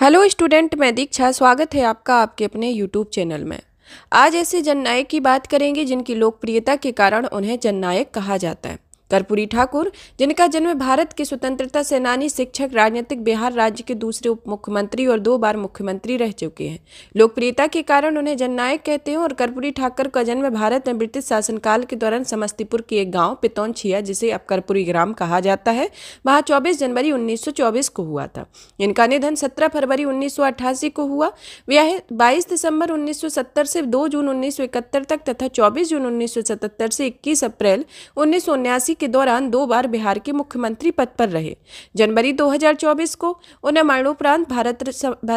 hello student मैं दीक्षा स्वागत है आपका आपके अपने यूट्यूब चैनल में आज ऐसे जननायक की बात करेंगे जिनकी लोकप्रियता के कारण उन्हें जननायक कहा जाता है कर्पूरी ठाकुर जिनका जन्म भारत के स्वतंत्रता सेनानी शिक्षक राजनीतिक बिहार राज्य के दूसरे उप मुख्यमंत्री और दो बार मुख्यमंत्री रह चुके हैं लोकप्रियता के कारण उन्हें जननायक कहते हैं और कर्पूरी ठाकुर का जन्म भारत में ब्रिटिश शासनकाल के दौरान समस्तीपुर के एक गाँव पितौनछिया जिसे अब कर्पूरी ग्राम कहा जाता है वहाँ चौबीस जनवरी उन्नीस को हुआ था इनका निधन सत्रह फरवरी उन्नीस को हुआ वह बाईस दिसंबर उन्नीस से दो जून उन्नीस तक तथा चौबीस जून उन्नीस से इक्कीस अप्रैल उन्नीस के दौरान दो बार बिहार के मुख्यमंत्री पद पर रहे जनवरी 2024 को उन्हें मरणोपरांत भारत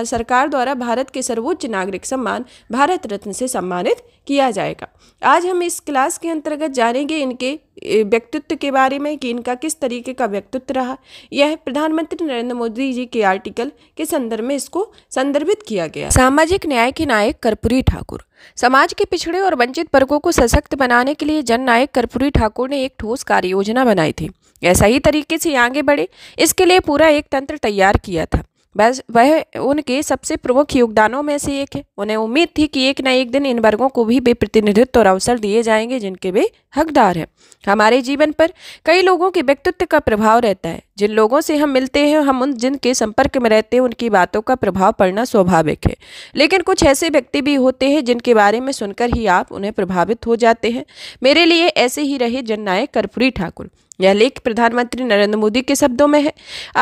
सरकार द्वारा भारत के सर्वोच्च नागरिक सम्मान भारत रत्न से सम्मानित किया जाएगा आज हम इस क्लास के अंतर्गत जानेंगे इनके व्यक्तित्व के बारे में कि इनका किस तरीके का व्यक्तित्व रहा यह प्रधानमंत्री नरेंद्र मोदी जी के आर्टिकल के संदर्भ में इसको संदर्भित किया गया सामाजिक न्याय के नायक कर्पूरी ठाकुर समाज के पिछड़े और वंचित वर्गों को सशक्त बनाने के लिए जन नायक कर्पूरी ठाकुर ने एक ठोस कार्य योजना बनाई थी ऐसा ही तरीके से आगे बढ़े इसके लिए पूरा एक तंत्र तैयार किया था बस वह उनके सबसे प्रमुख योगदानों में से एक है उन्हें उम्मीद थी कि एक न एक दिन इन वर्गों को भी बेप्रतिनिधित्व और अवसर दिए जाएंगे जिनके वे हकदार हैं हमारे जीवन पर कई लोगों के व्यक्तित्व का प्रभाव रहता है जिन लोगों से हम मिलते हैं हम उन जिनके संपर्क में रहते हैं उनकी बातों का प्रभाव पड़ना स्वाभाविक है लेकिन कुछ ऐसे व्यक्ति भी होते हैं जिनके बारे में सुनकर ही आप उन्हें प्रभावित हो जाते हैं मेरे लिए ऐसे ही रहे जननायक कर्पूरी ठाकुर यह लेख प्रधानमंत्री नरेंद्र मोदी के शब्दों में है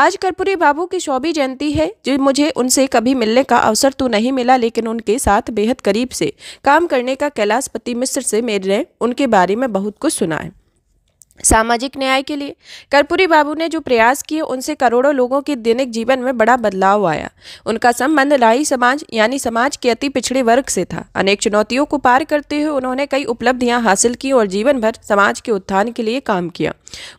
आज कर्पूरी बाबू की शौभी जयंती है जो मुझे उनसे कभी मिलने का अवसर तो नहीं मिला लेकिन उनके साथ बेहद करीब से काम करने का कैलाशपति मिश्र से मेरे उनके बारे में बहुत कुछ सुना है सामाजिक न्याय के लिए कर्पूरी बाबू ने जो प्रयास किए उनसे करोड़ों लोगों के दैनिक जीवन में बड़ा बदलाव आया उनका संबंध लाई समाज यानी समाज के अति पिछड़े वर्ग से था अनेक चुनौतियों को पार करते हुए उन्होंने कई उपलब्धियां हासिल की और जीवन भर समाज के उत्थान के लिए काम किया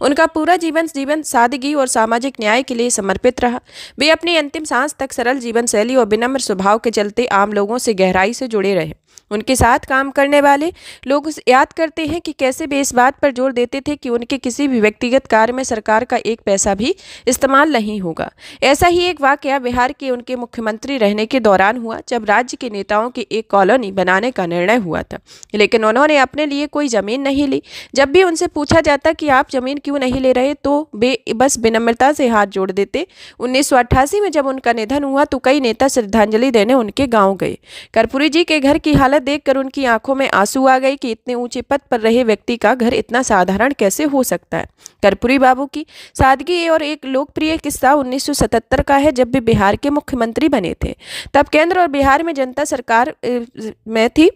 उनका पूरा जीवन जीवन सादगी और सामाजिक न्याय के लिए समर्पित रहा वे अपनी अंतिम सांस तक सरल जीवन शैली और विनम्र स्वभाव के चलते आम लोगों से गहराई से जुड़े रहे उनके साथ काम करने वाले लोग याद करते हैं कि कैसे वे इस बात पर जोर देते थे कि उनके किसी भी व्यक्तिगत कार्य में सरकार का एक पैसा भी इस्तेमाल नहीं होगा ऐसा ही एक वाक्य बिहार के उनके मुख्यमंत्री रहने के दौरान हुआ जब राज्य के नेताओं की एक कॉलोनी बनाने का निर्णय हुआ था लेकिन उन्होंने अपने लिए कोई ज़मीन नहीं ली जब भी उनसे पूछा जाता कि आप ज़मीन क्यों नहीं ले रहे तो वे बस विनम्रता से हाथ जोड़ देते उन्नीस में जब उनका निधन हुआ तो कई नेता श्रद्धांजलि देने उनके गाँव गए कर्पूरी जी के घर की हालत इमारत देखकर उनकी आंखों में आंसू आ गए कि इतने ऊंचे पद पर रहे व्यक्ति का घर इतना साधारण कैसे हो सकता है कर्पूरी बाबू की सादगी और एक लोकप्रिय किस्सा 1977 का है जब भी बिहार के मुख्यमंत्री बने थे तब केंद्र और बिहार में जनता सरकार में थी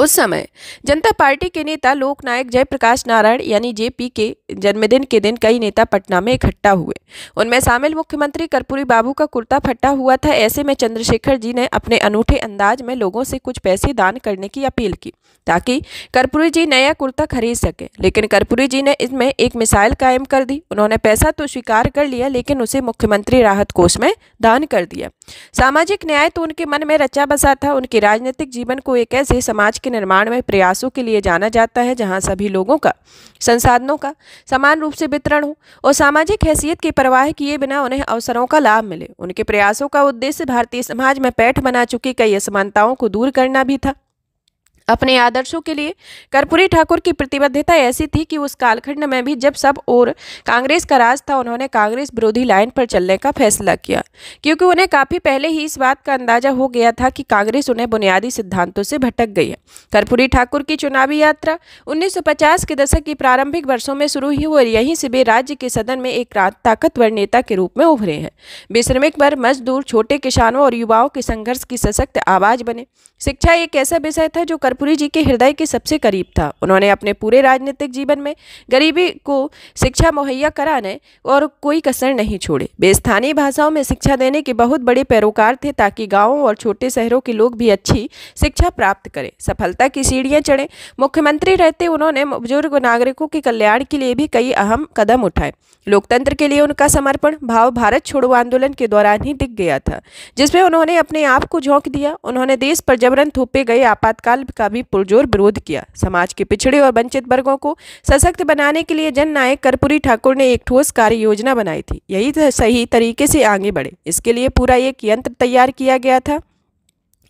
उस समय जनता पार्टी के नेता लोकनायक जयप्रकाश नारायण यानी जेपी के जन्मदिन के दिन कई नेता पटना में इकट्ठा हुए उनमें शामिल मुख्यमंत्री कर्पूरी बाबू का कुर्ता फटा हुआ था ऐसे में चंद्रशेखर जी ने अपने अनूठे अंदाज में लोगों से कुछ पैसे दान करने की अपील की ताकि कर्पूरी जी नया कुर्ता खरीद सके लेकिन कर्पूरी जी ने इसमें एक मिसाइल कायम कर दी उन्होंने पैसा तो स्वीकार कर लिया लेकिन उसे मुख्यमंत्री राहत कोष में दान कर दिया सामाजिक न्याय तो उनके मन में रचा बसा था उनके राजनीतिक जीवन को एक ऐसे समाज के निर्माण में प्रयासों के लिए जाना जाता है जहाँ सभी लोगों का संसाधनों का समान रूप से वितरण हो और सामाजिक हैसियत की परवाह किए बिना उन्हें अवसरों का लाभ मिले उनके प्रयासों का उद्देश्य भारतीय समाज में पैठ बना चुकी कई असमानताओं को दूर करना भी था अपने आदर्शों के लिए कर्पूरी ठाकुर की प्रतिबद्धता ऐसी थी कि उस कालखंड में भी जब सब और कांग्रेस का राज था उन्होंने कांग्रेस विरोधी लाइन पर चलने का फैसला किया क्योंकि उन्हें काफ़ी पहले ही इस बात का अंदाजा हो गया था कि कांग्रेस उन्हें बुनियादी सिद्धांतों से भटक गई है कर्पूरी ठाकुर की चुनावी यात्रा उन्नीस के दशक की प्रारंभिक वर्षों में शुरू हुई और यहीं से वे राज्य के सदन में एक ताकतवर नेता के रूप में उभरे हैं विश्रमिक श्रमिक वर्ग मजदूर छोटे किसानों और युवाओं के संघर्ष की सशक्त आवाज़ बने शिक्षा एक ऐसा विषय था जो कर्पूरी जी के हृदय के सबसे करीब था उन्होंने अपने पूरे राजनीतिक जीवन में गरीबी को शिक्षा मुहैया कराने और कोई कसर नहीं छोड़े वे स्थानीय भाषाओं में शिक्षा देने के बहुत बड़े पैरोकार थे ताकि गाँवों और छोटे शहरों के लोग भी अच्छी शिक्षा प्राप्त करें सफलता की सीढ़ियाँ चढ़ें मुख्यमंत्री रहते उन्होंने बुजुर्ग नागरिकों के कल्याण के लिए भी कई अहम कदम उठाए लोकतंत्र के लिए उनका समर्पण भाव भारत छोड़ो आंदोलन के दौरान ही दिख गया था जिसमें उन्होंने अपने आप को झोंक दिया उन्होंने देश पर जबरन थोपे गए आपातकाल का का भी पुरजोर विरोध किया समाज के पिछड़े और वंचित वर्गों को सशक्त बनाने के लिए जन नायक कर्पूरी ठाकुर ने एक ठोस कार्य योजना बनाई थी यही सही तरीके से आगे बढ़े इसके लिए पूरा एक यंत्र तैयार किया गया था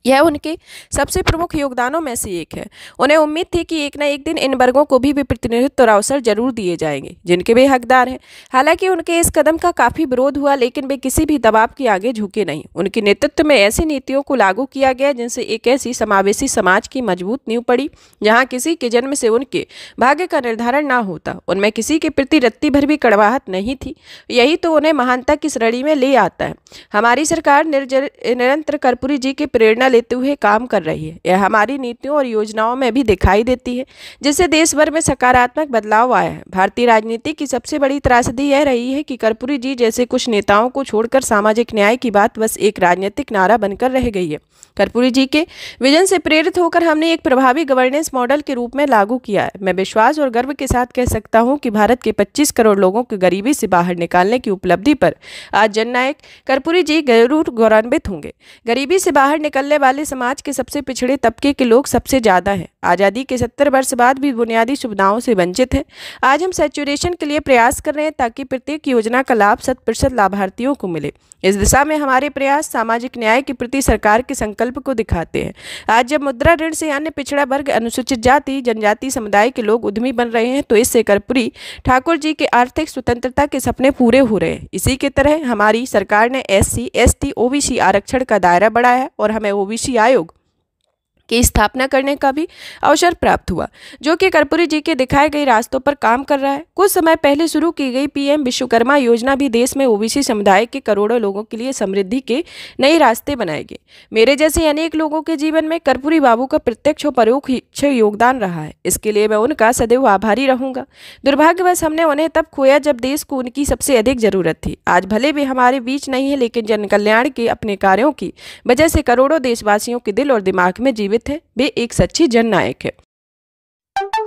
यह उनके सबसे प्रमुख योगदानों में से एक है उन्हें उम्मीद थी कि एक न एक दिन इन वर्गों को भी प्रतिनिधित्व और अवसर जरूर दिए जाएंगे जिनके वे हकदार हैं हालांकि उनके इस कदम का काफ़ी विरोध हुआ लेकिन वे किसी भी दबाव के आगे झुके नहीं उनके नेतृत्व में ऐसी नीतियों को लागू किया गया जिनसे एक ऐसी समावेशी समाज की मजबूत नींव पड़ी जहाँ किसी के जन्म से उनके भाग्य का निर्धारण ना होता उनमें किसी के प्रति रत्ती भर भी कड़वाहट नहीं थी यही तो उन्हें महानता की श्रेणी में ले आता है हमारी सरकार निरंतर कर्पूरी जी की प्रेरणा लेते हुए काम कर रही है यह हमारी नीतियों और योजनाओं में भी दिखाई देती है जिससे देश भर में सकारात्मक बदलाव आया है भारतीय राजनीति की सबसे बड़ी त्रासदी यह रही है कि कर्पूरी जी जैसे कुछ नेताओं को छोड़कर सामाजिक न्याय की बात बस एक राजनीतिक नारा बनकर रह गई है कर्पूरी जी के विजन से प्रेरित होकर हमने एक प्रभावी गवर्नेंस मॉडल के रूप में लागू किया है मैं विश्वास और गर्व के साथ कह सकता हूँ कि भारत के पच्चीस करोड़ लोगों की गरीबी से बाहर निकालने की उपलब्धि पर आज जननायक कर्पूरी जी जरूर गौरवान्वित होंगे गरीबी से बाहर निकलने विद्यालय वाले समाज के सबसे पिछड़े तबके के लोग सबसे ज़्यादा हैं आज़ादी के सत्तर वर्ष बाद भी बुनियादी सुविधाओं से वंचित हैं आज हम सेचुरेशन के लिए प्रयास कर रहे हैं ताकि प्रत्येक योजना का लाभ शत प्रतिशत लाभार्थियों को मिले इस दिशा में हमारे प्रयास सामाजिक न्याय के प्रति सरकार के संकल्प को दिखाते हैं आज जब मुद्रा ऋण से अन्य पिछड़ा वर्ग अनुसूचित जाति जनजाति समुदाय के लोग उद्यमी बन रहे हैं तो इससे कर्पूरी ठाकुर जी के आर्थिक स्वतंत्रता के सपने पूरे हो रहे हैं इसी के तरह हमारी सरकार ने एस सी एस टी आरक्षण का दायरा बढ़ाया और हमें ओ आयोग की स्थापना करने का भी अवसर प्राप्त हुआ जो कि कर्पूरी जी के दिखाए गए रास्तों पर काम कर रहा है कुछ समय पहले शुरू की गई पीएम विश्वकर्मा योजना भी देश में ओबीसी समुदाय के करोड़ों लोगों के लिए समृद्धि के नए रास्ते बनाएगी मेरे जैसे अनेक लोगों के जीवन में कर्पूरी बाबू का प्रत्यक्ष और परोक्ष योगदान रहा है इसके लिए मैं उनका सदैव आभारी रहूंगा दुर्भाग्यवश हमने उन्हें तब खोया जब देश को उनकी सबसे अधिक जरूरत थी आज भले भी हमारे बीच नहीं है लेकिन जनकल्याण के अपने कार्यों की वजह से करोड़ों देशवासियों के दिल और दिमाग में जीवित जीवित है वे एक सच्ची जननायक है